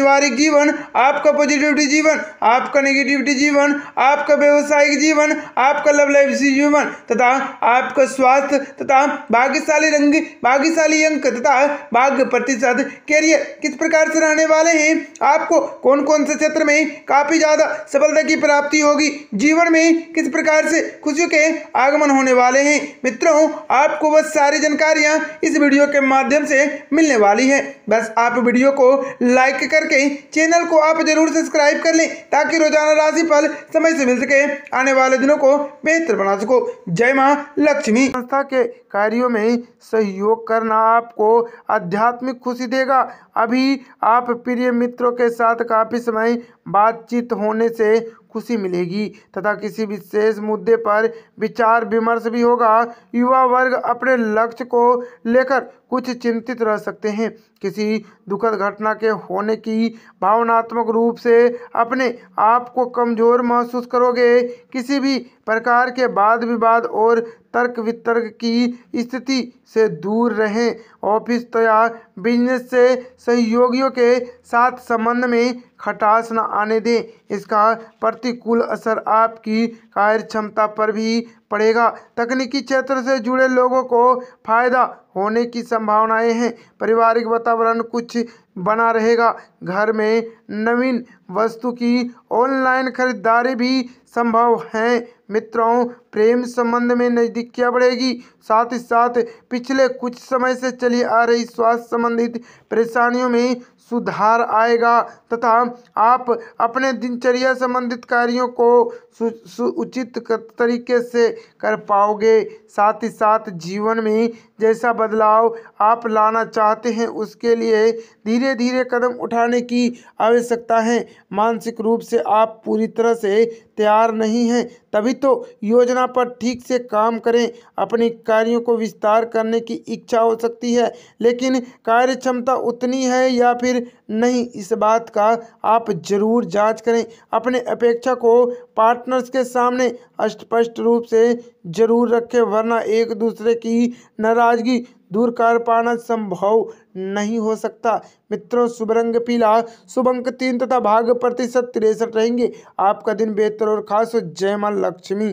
पारिवारिक जीवन आपका पॉजिटिविटी जीवन आपका नेगेटिविटी जीवन आपका व्यवसायिक जीवन आपका लव लाइफ जीवन तथा आपका स्वास्थ्य तथा भाग्यशाली रंग भाग्यशाली अंक तथा भाग्य प्रतिशत कैरियर किस प्रकार से रहने वाले हैं आपको कौन कौन से क्षेत्र में काफ़ी ज़्यादा सफलता की प्राप्ति होगी जीवन में किस प्रकार से खुशियों के आगमन होने वाले हैं मित्रों आपको बस सारी जानकारियाँ इस वीडियो के माध्यम से मिलने वाली है बस आप वीडियो को लाइक कर सके चैनल को आप जरूर सब्सक्राइब कर लें ताकि रोजाना राशि फल समय से मिल सके आने वाले दिनों को बेहतर बना सको जय मां लक्ष्मी संस्था के कार्यों में सहयोग करना आपको आध्यात्मिक खुशी देगा अभी आप प्रिय मित्रों के साथ काफ़ी समय बातचीत होने से खुशी मिलेगी तथा किसी विशेष मुद्दे पर विचार विमर्श भी होगा युवा वर्ग अपने लक्ष्य को लेकर कुछ चिंतित रह सकते हैं किसी दुखद घटना के होने की भावनात्मक रूप से अपने आप को कमज़ोर महसूस करोगे किसी भी प्रकार के वाद विवाद और तर्क वितर्क की स्थिति से दूर रहें ऑफिस तो या बिजनेस से सहयोगियों के साथ संबंध में खटास न आने दें इसका प्रतिकूल असर आपकी कार्य क्षमता पर भी पड़ेगा तकनीकी क्षेत्र से जुड़े लोगों को फायदा होने की संभावनाएं हैं पारिवारिक वातावरण कुछ बना रहेगा घर में नवीन वस्तु की ऑनलाइन खरीदारी भी संभव है मित्रों प्रेम संबंध में नज़दीकियाँ बढ़ेगी साथ ही साथ पिछले कुछ समय से चली आ रही स्वास्थ्य संबंधित परेशानियों में सुधार आएगा तथा आप अपने दिनचर्या संबंधित कार्यों को सुचित सु उचित तरीके से कर पाओगे साथ ही साथ जीवन में जैसा बदलाव आप लाना चाहते हैं उसके लिए धीरे धीरे कदम उठाने की आवश्यकता है मानसिक रूप से आप पूरी तरह से तैयार नहीं हैं तभी तो योजना योजना पर ठीक से काम करें अपने कार्यों को विस्तार करने की इच्छा हो सकती है लेकिन कार्य क्षमता उतनी है या फिर नहीं इस बात का आप जरूर जांच करें अपने अपेक्षा को पार्टनर्स के सामने स्पष्ट रूप से जरूर रखें वरना एक दूसरे की नाराज़गी दूर कर पाना संभव नहीं हो सकता मित्रों शुभ रंग पीला शुभ अंक तीन तथा भाग प्रतिशत तिरसठ रहेंगे आपका दिन बेहतर और खास हो जय मां लक्ष्मी